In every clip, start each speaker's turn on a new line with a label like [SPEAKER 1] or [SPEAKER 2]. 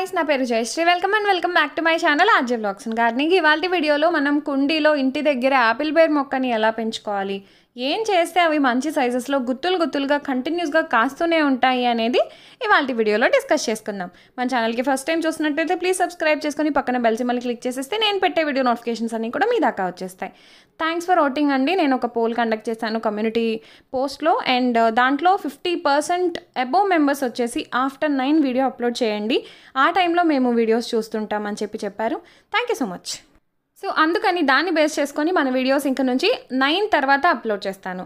[SPEAKER 1] guys నా పేరు Jayashri welcome and welcome back to my channel RJ blogs and gardening ఇవాళ వీడియోలో మనం కుండీలో ఇంటి దగ్గర యాపిల్ బేర్ మొక్కని ఎలా పెంచుకోవాలి ఏం చేస్తే అవి మంచి సైజెస్లో గుత్తులు గుత్తులుగా కంటిన్యూస్గా కాస్తూనే ఉంటాయి అనేది ఇవాళ వీడియోలో డిస్కస్ చేసుకుందాం మన ఛానల్కి ఫస్ట్ టైం చూసినట్టయితే ప్లీజ్ సబ్స్క్రైబ్ చేసుకుని పక్కన బెల్ సిమ్మల్ని క్లిక్ చేసేస్తే నేను పెట్టే వీడియో నోటిఫికేషన్స్ అన్నీ కూడా మీ దాకా వచ్చేస్తాయి థ్యాంక్స్ ఫర్ ఓటింగ్ అండి నేను ఒక పోల్ కండక్ట్ చేశాను కమ్యూనిటీ పోస్ట్లో అండ్ దాంట్లో ఫిఫ్టీ పర్సెంట్ అబోవ్ మెంబర్స్ వచ్చేసి ఆఫ్టర్ నైన్ వీడియో అప్లోడ్ చేయండి ఆ టైంలో మేము వీడియోస్ చూస్తుంటామని చెప్పి చెప్పారు thank you so much so అందుకని దాన్ని బేస్ చేసుకొని మన వీడియోస్ ఇంక నుంచి నైన్ తర్వాత అప్లోడ్ చేస్తాను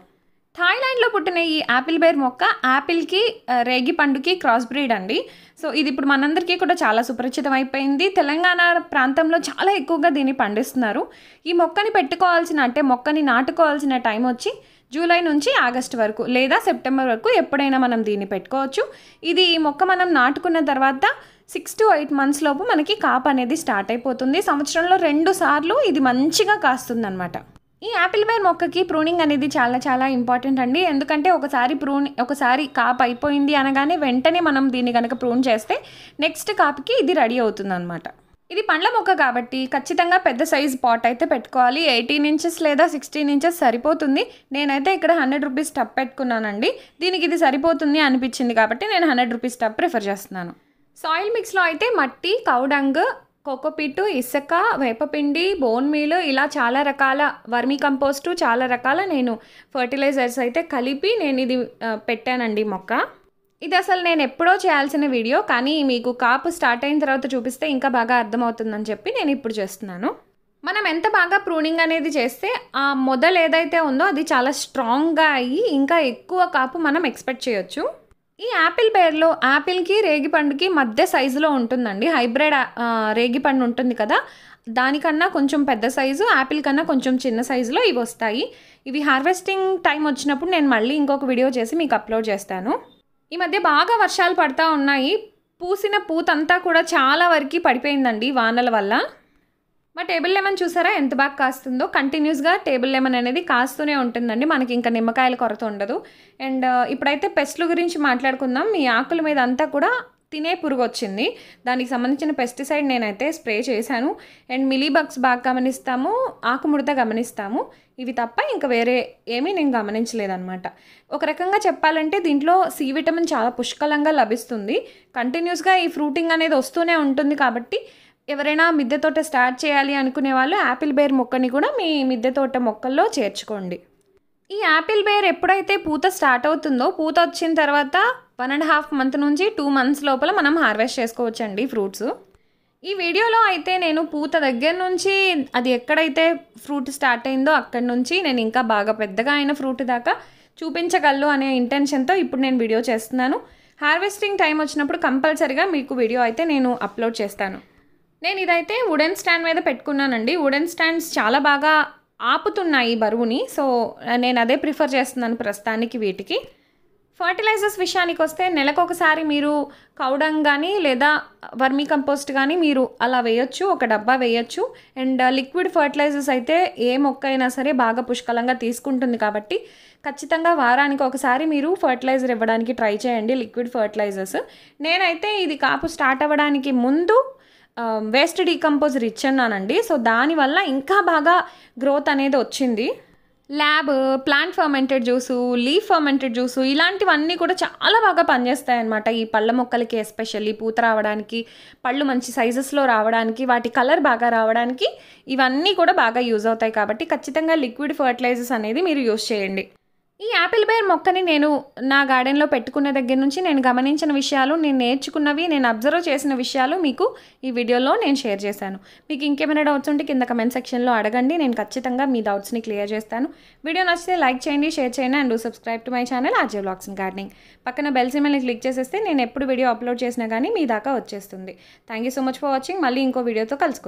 [SPEAKER 1] థాయిలాండ్లో పుట్టిన ఈ యాపిల్ బేర్ మొక్క యాపిల్కి రేగి పండుకి క్రాస్ బ్రీడ్ అండి సో ఇది ఇప్పుడు మనందరికీ కూడా చాలా సుపరిచితం అయిపోయింది తెలంగాణ ప్రాంతంలో చాలా ఎక్కువగా దీన్ని పండిస్తున్నారు ఈ మొక్కని పెట్టుకోవాల్సిన అంటే మొక్కని నాటుకోవాల్సిన టైం వచ్చి జూలై నుంచి ఆగస్ట్ వరకు లేదా సెప్టెంబర్ వరకు ఎప్పుడైనా మనం దీన్ని పెట్టుకోవచ్చు ఇది ఈ మొక్క మనం నాటుకున్న తర్వాత సిక్స్ టు ఎయిట్ మంత్స్ లోపు మనకి కాప్ అనేది స్టార్ట్ అయిపోతుంది సంవత్సరంలో రెండు సార్లు ఇది మంచిగా కాస్తుంది అనమాట ఈ యాపిల్ బేర్ మొక్కకి ప్రూనింగ్ అనేది చాలా చాలా ఇంపార్టెంట్ అండి ఎందుకంటే ఒకసారి ప్రూన్ ఒకసారి కాప్ అయిపోయింది అనగానే వెంటనే మనం దీన్ని కనుక ప్రూన్ చేస్తే నెక్స్ట్ కాప్కి ఇది రెడీ అవుతుంది అనమాట ఇది పండ్ల మొక్క కాబట్టి ఖచ్చితంగా పెద్ద సైజ్ పాట్ అయితే పెట్టుకోవాలి ఎయిటీన్ ఇంచెస్ లేదా సిక్స్టీన్ ఇంచెస్ సరిపోతుంది నేనైతే ఇక్కడ హండ్రెడ్ రూపీస్ టప్ పెట్టుకున్నానండి దీనికి ఇది సరిపోతుంది అనిపించింది కాబట్టి నేను హండ్రెడ్ రూపీస్ టప్ ప్రిఫర్ చేస్తున్నాను సాయిల్ మిక్స్లో అయితే మట్టి కౌడంగ్ కోకోపిట్టు ఇసుక వేపపిండి బోన్ మీల్ ఇలా చాలా రకాల వర్మీ కంపోస్టు చాలా రకాల నేను ఫర్టిలైజర్స్ అయితే కలిపి నేను ఇది పెట్టానండి మొక్క ఇది అసలు నేను ఎప్పుడో చేయాల్సిన వీడియో కానీ మీకు కాపు స్టార్ట్ అయిన తర్వాత చూపిస్తే ఇంకా బాగా అర్థమవుతుందని చెప్పి నేను ఇప్పుడు చేస్తున్నాను మనం ఎంత బాగా ప్రూనింగ్ అనేది చేస్తే ఆ మొదలు ఏదైతే ఉందో అది చాలా స్ట్రాంగ్గా అయ్యి ఇంకా ఎక్కువ కాపు మనం ఎక్స్పెక్ట్ చేయొచ్చు ఈ యాపిల్ పేర్లో యాపిల్కి రేగిపండుకి మధ్య సైజులో ఉంటుందండి హైబ్రిడ్ రేగిపండు ఉంటుంది కదా దానికన్నా కొంచెం పెద్ద సైజు యాపిల్ కన్నా కొంచెం చిన్న సైజులో ఇవి వస్తాయి ఇవి హార్వెస్టింగ్ టైం వచ్చినప్పుడు నేను మళ్ళీ ఇంకొక వీడియో చేసి మీకు అప్లోడ్ చేస్తాను ఈ మధ్య బాగా వర్షాలు పడతా ఉన్నాయి పూసిన పూతంతా కూడా చాలా వరకు పడిపోయిందండి వానల వల్ల మా టేబుల్ లెమన్ చూసారా ఎంత బాగా కాస్తుందో కంటిన్యూస్గా టేబుల్ లెమన్ అనేది కాస్తూనే ఉంటుందండి మనకి ఇంకా నిమ్మకాయల కొరత ఉండదు అండ్ ఇప్పుడైతే పెస్ట్ల గురించి మాట్లాడుకుందాం మీ ఆకుల మీద అంతా కూడా తినే పురుగు వచ్చింది దానికి సంబంధించిన పెస్టిసైడ్ నేనైతే స్ప్రే చేశాను అండ్ మిలీబగ్స్ బాగా గమనిస్తాము ఆకుముడత గమనిస్తాము ఇవి తప్ప ఇంకా వేరే ఏమీ నేను గమనించలేదన్నమాట ఒక రకంగా చెప్పాలంటే దీంట్లో సి విటమిన్ చాలా పుష్కలంగా లభిస్తుంది కంటిన్యూస్గా ఈ ఫ్రూటింగ్ అనేది వస్తూనే ఉంటుంది కాబట్టి ఎవరైనా మిద్దె తోట స్టార్ట్ చేయాలి అనుకునే వాళ్ళు యాపిల్ బేర్ మొక్కని కూడా మీ మిద్దె తోట మొక్కల్లో చేర్చుకోండి ఈ యాపిల్ బేర్ ఎప్పుడైతే పూత స్టార్ట్ అవుతుందో పూత వచ్చిన తర్వాత వన్ అండ్ హాఫ్ మంత్ నుంచి టూ మంత్స్ లోపల మనం హార్వెస్ట్ చేసుకోవచ్చండి ఫ్రూట్స్ ఈ వీడియోలో అయితే నేను పూత దగ్గర నుంచి అది ఎక్కడైతే ఫ్రూట్ స్టార్ట్ అయిందో అక్కడి నుంచి నేను ఇంకా బాగా పెద్దగా అయిన ఫ్రూట్ దాకా చూపించగలను అనే ఇంటెన్షన్తో ఇప్పుడు నేను వీడియో చేస్తున్నాను హార్వెస్టింగ్ టైం వచ్చినప్పుడు కంపల్సరిగా మీకు వీడియో అయితే నేను అప్లోడ్ చేస్తాను నేను ఇదైతే వుడెన్ స్టాండ్ మీద పెట్టుకున్నానండి వుడెన్ స్టాండ్స్ చాలా బాగా ఆపుతున్నాయి బరువుని సో నేను అదే ప్రిఫర్ చేస్తున్నాను ప్రస్తుతానికి వీటికి ఫర్టిలైజర్స్ విషయానికి వస్తే నెలకొకసారి మీరు కౌడంగ్ కానీ లేదా వర్మీ కంపోస్ట్ కానీ మీరు అలా వేయొచ్చు ఒక డబ్బా వేయొచ్చు అండ్ లిక్విడ్ ఫర్టిలైజర్స్ అయితే ఏ మొక్క అయినా సరే బాగా పుష్కలంగా తీసుకుంటుంది కాబట్టి ఖచ్చితంగా వారానికి ఒకసారి మీరు ఫర్టిలైజర్ ఇవ్వడానికి ట్రై చేయండి లిక్విడ్ ఫర్టిలైజర్స్ నేనైతే ఇది కాపు స్టార్ట్ అవ్వడానికి ముందు వేస్ట్ డీకంపోజర్ అన్నానండి సో దానివల్ల ఇంకా బాగా గ్రోత్ అనేది వచ్చింది lab plant fermented juice leaf fermented juice ఇలాంటివన్నీ కూడా చాలా బాగా పనిచేస్తాయి అనమాట ఈ పళ్ళ మొక్కలకి ఎస్పెషల్లీ పూత రావడానికి పళ్ళు మంచి సైజెస్లో రావడానికి వాటి కలర్ బాగా రావడానికి ఇవన్నీ కూడా బాగా యూజ్ అవుతాయి కాబట్టి ఖచ్చితంగా లిక్విడ్ ఫర్టిలైజర్స్ అనేది మీరు యూజ్ చేయండి ఈ యాపిల్ బేర్ మొక్కని నేను నా గార్డెన్లో పెట్టుకున్న దగ్గర నుంచి నేను గమనించిన విషయాలు నేను నేర్చుకున్నవి నేను అబ్జర్వ్ చేసిన విషయాలు మీకు ఈ వీడియోలో నేను షేర్ చేశాను మీకు ఇంకేమైనా డౌట్స్ ఉంటే కింద కమెంట్ సెక్షన్లో అడగండి నేను ఖచ్చితంగా మీ డౌట్స్ని క్లియర్ చేస్తాను వీడియో నచ్చితే లైక్ చేయండి షేర్ చేయండి and subscribe to my channel RJ blogs in gardening పక్కన బెల్ సిమ్మల్ని క్లిక్ చేసేస్తే నేను ఎప్పుడు వీడియో అప్లోడ్ చేసినా కానీ మీ దాకా వచ్చేస్తుంది thank you so much for watching మళ్ళీ ఇంకో వీడియోతో కలుసుకుంటాను